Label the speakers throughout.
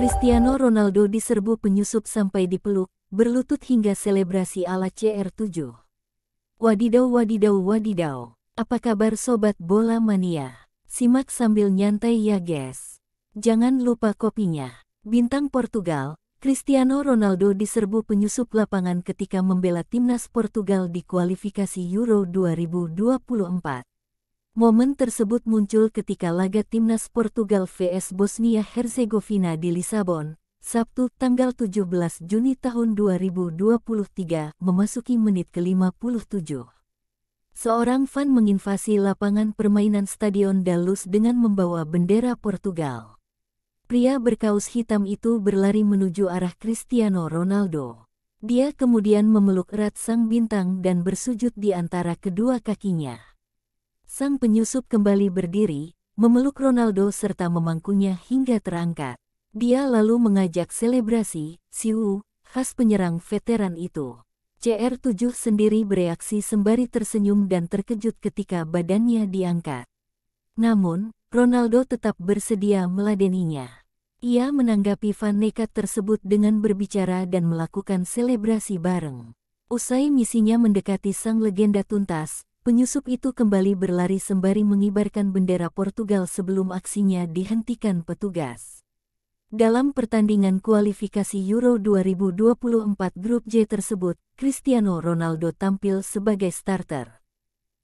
Speaker 1: Cristiano Ronaldo diserbu penyusup sampai dipeluk, berlutut hingga selebrasi ala CR7. Wadidaw wadidaw wadidaw, apa kabar Sobat Bola Mania? Simak sambil nyantai ya guys. Jangan lupa kopinya. Bintang Portugal, Cristiano Ronaldo diserbu penyusup lapangan ketika membela timnas Portugal di kualifikasi Euro 2024. Momen tersebut muncul ketika laga timnas Portugal vs Bosnia Herzegovina di Lisabon, Sabtu tanggal 17 Juni tahun 2023, memasuki menit ke-57. Seorang fan menginvasi lapangan permainan Stadion Dalus dengan membawa bendera Portugal. Pria berkaus hitam itu berlari menuju arah Cristiano Ronaldo. Dia kemudian memeluk erat sang bintang dan bersujud di antara kedua kakinya. Sang penyusup kembali berdiri, memeluk Ronaldo serta memangkunya hingga terangkat. Dia lalu mengajak selebrasi, Siu, khas penyerang veteran itu. CR7 sendiri bereaksi sembari tersenyum dan terkejut ketika badannya diangkat. Namun, Ronaldo tetap bersedia meladeninya. Ia menanggapi fan nekat tersebut dengan berbicara dan melakukan selebrasi bareng. Usai misinya mendekati sang legenda tuntas, penyusup itu kembali berlari sembari mengibarkan bendera Portugal sebelum aksinya dihentikan petugas. Dalam pertandingan kualifikasi Euro 2024 Grup J tersebut, Cristiano Ronaldo tampil sebagai starter.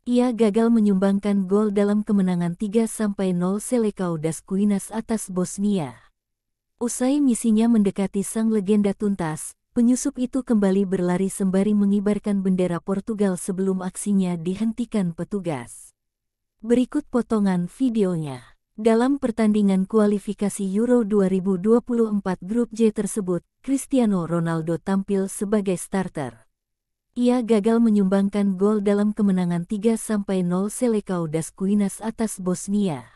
Speaker 1: Ia gagal menyumbangkan gol dalam kemenangan 3-0 Selecao das Quinas atas Bosnia. Usai misinya mendekati sang legenda tuntas, penyusup itu kembali berlari sembari mengibarkan bendera Portugal sebelum aksinya dihentikan petugas. Berikut potongan videonya. Dalam pertandingan kualifikasi Euro 2024 Grup J tersebut, Cristiano Ronaldo tampil sebagai starter. Ia gagal menyumbangkan gol dalam kemenangan 3-0 Selecao das Daskuinas atas Bosnia.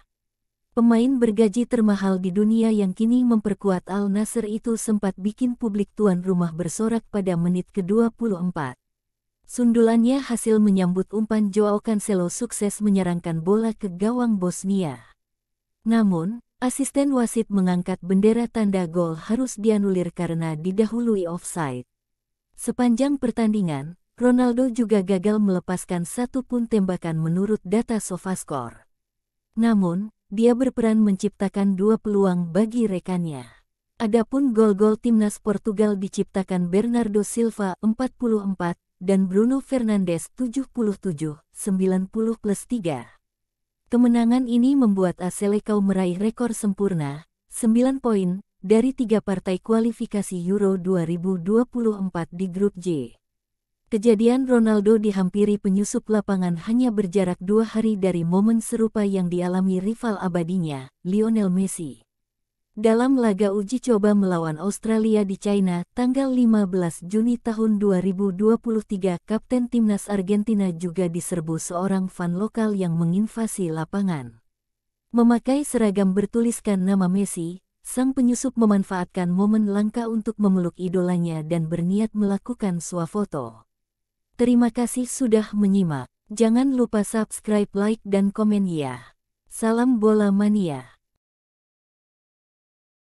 Speaker 1: Pemain bergaji termahal di dunia yang kini memperkuat Al Nasr itu sempat bikin publik tuan rumah bersorak pada menit ke-24. Sundulannya hasil menyambut umpan Joao Cancelo sukses menyerangkan bola ke gawang Bosnia. Namun, asisten wasit mengangkat bendera tanda gol harus dianulir karena didahului offside. Sepanjang pertandingan, Ronaldo juga gagal melepaskan satu pun tembakan menurut data Sofascore. Namun, dia berperan menciptakan dua peluang bagi rekannya. Adapun gol-gol timnas Portugal diciptakan Bernardo Silva 44 dan Bruno Fernandes 77, 90 plus 3. Kemenangan ini membuat Aselecao meraih rekor sempurna, 9 poin, dari tiga partai kualifikasi Euro 2024 di Grup J. Kejadian Ronaldo dihampiri penyusup lapangan hanya berjarak dua hari dari momen serupa yang dialami rival abadinya, Lionel Messi. Dalam laga uji coba melawan Australia di China tanggal 15 Juni tahun 2023, Kapten Timnas Argentina juga diserbu seorang fan lokal yang menginvasi lapangan. Memakai seragam bertuliskan nama Messi, sang penyusup memanfaatkan momen langka untuk memeluk idolanya dan berniat melakukan swafoto. Terima kasih sudah menyimak. Jangan lupa subscribe, like, dan komen ya. Salam bola mania.